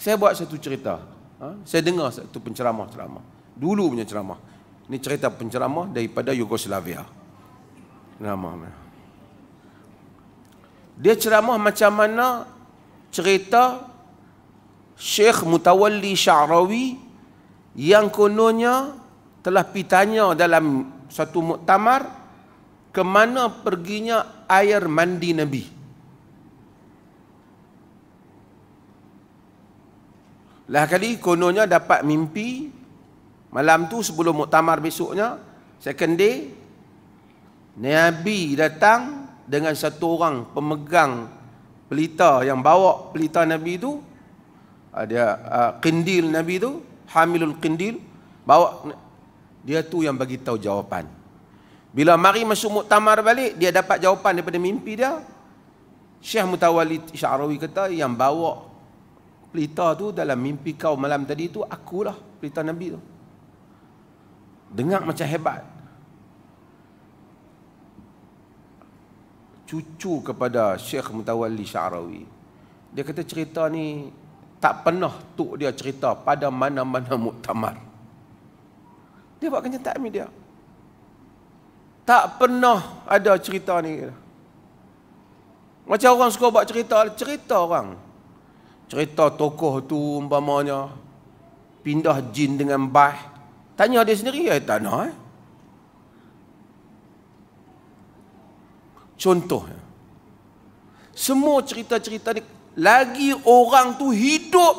Saya buat satu cerita. Ha? Saya dengar satu penceramah-ceramah. Dulu punya ceramah. Ini cerita penceramah daripada Yugoslavia. Nama dia ceramah macam mana cerita Sheikh Mutawalli Sharawi yang kononnya telah pitanya dalam satu muktamar ke mana perginya air mandi Nabi. Lah kali kononnya dapat mimpi malam tu sebelum muktamar besoknya, second day Nabi datang dengan satu orang pemegang pelita yang bawa pelita Nabi tu ada ah, uh, ah, kindil Nabi tu, hamilul kindil bawa dia tu yang bagi tahu jawapan. Bila mari masuk muktamar balik, dia dapat jawapan daripada mimpi dia. Syekh Mutawalli Syarawi kata yang bawa pelita tu dalam mimpi kau malam tadi tu akulah pelita Nabi tu dengar macam hebat cucu kepada Syekh Mutawalli Syarawi dia kata cerita ni tak pernah tuk dia cerita pada mana-mana muktamar dia buat kenyataan ni dia tak pernah ada cerita ni macam orang suka buat cerita cerita orang cerita tokoh tu umpamanya pindah jin dengan bah tanya dia sendiri ya tak nak eh? contoh eh. semua cerita-cerita ni lagi orang tu hidup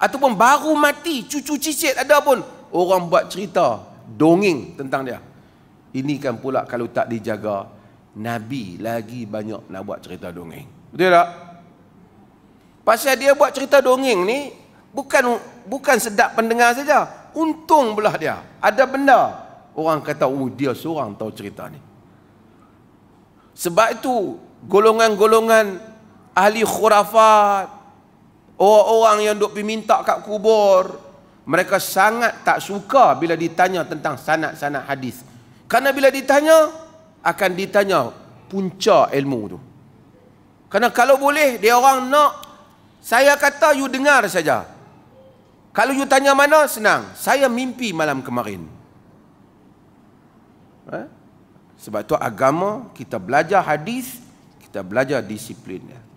ataupun baru mati cucu cicit ada pun orang buat cerita dongeng tentang dia ini kan pula kalau tak dijaga nabi lagi banyak nak buat cerita dongeng betul tak Pasal dia buat cerita dongeng ni bukan bukan sedap pendengar saja. Untung belah dia. Ada benda. Orang kata, "Oh, dia seorang tahu cerita ni." Sebab itu golongan-golongan ahli khurafat orang-orang yang duk diminta kat kubur mereka sangat tak suka bila ditanya tentang sanad-sanad hadis. Karena bila ditanya akan ditanya punca ilmu tu. Karena kalau boleh dia orang nak saya kata you dengar saja. Kalau you tanya mana senang. Saya mimpi malam kemarin. Eh? Sebab tu agama kita belajar hadis, kita belajar disiplinnya.